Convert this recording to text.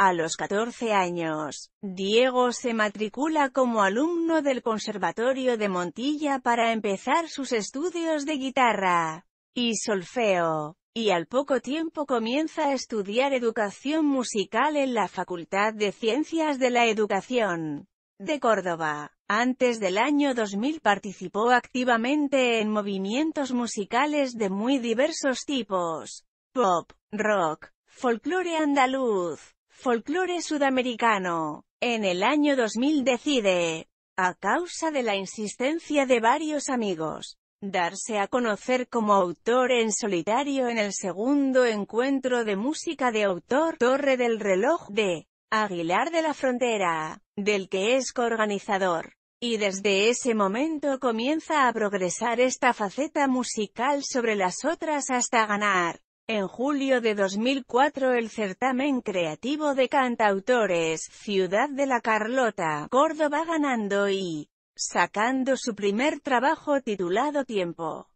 A los 14 años, Diego se matricula como alumno del Conservatorio de Montilla para empezar sus estudios de guitarra y solfeo, y al poco tiempo comienza a estudiar educación musical en la Facultad de Ciencias de la Educación de Córdoba. Antes del año 2000 participó activamente en movimientos musicales de muy diversos tipos, pop, rock, folclore andaluz, folclore sudamericano. En el año 2000 decide, a causa de la insistencia de varios amigos, darse a conocer como autor en solitario en el segundo encuentro de música de autor Torre del Reloj de Aguilar de la Frontera, del que es coorganizador. Y desde ese momento comienza a progresar esta faceta musical sobre las otras hasta ganar en julio de 2004 el certamen creativo de cantautores, Ciudad de la Carlota, Córdoba ganando y sacando su primer trabajo titulado Tiempo.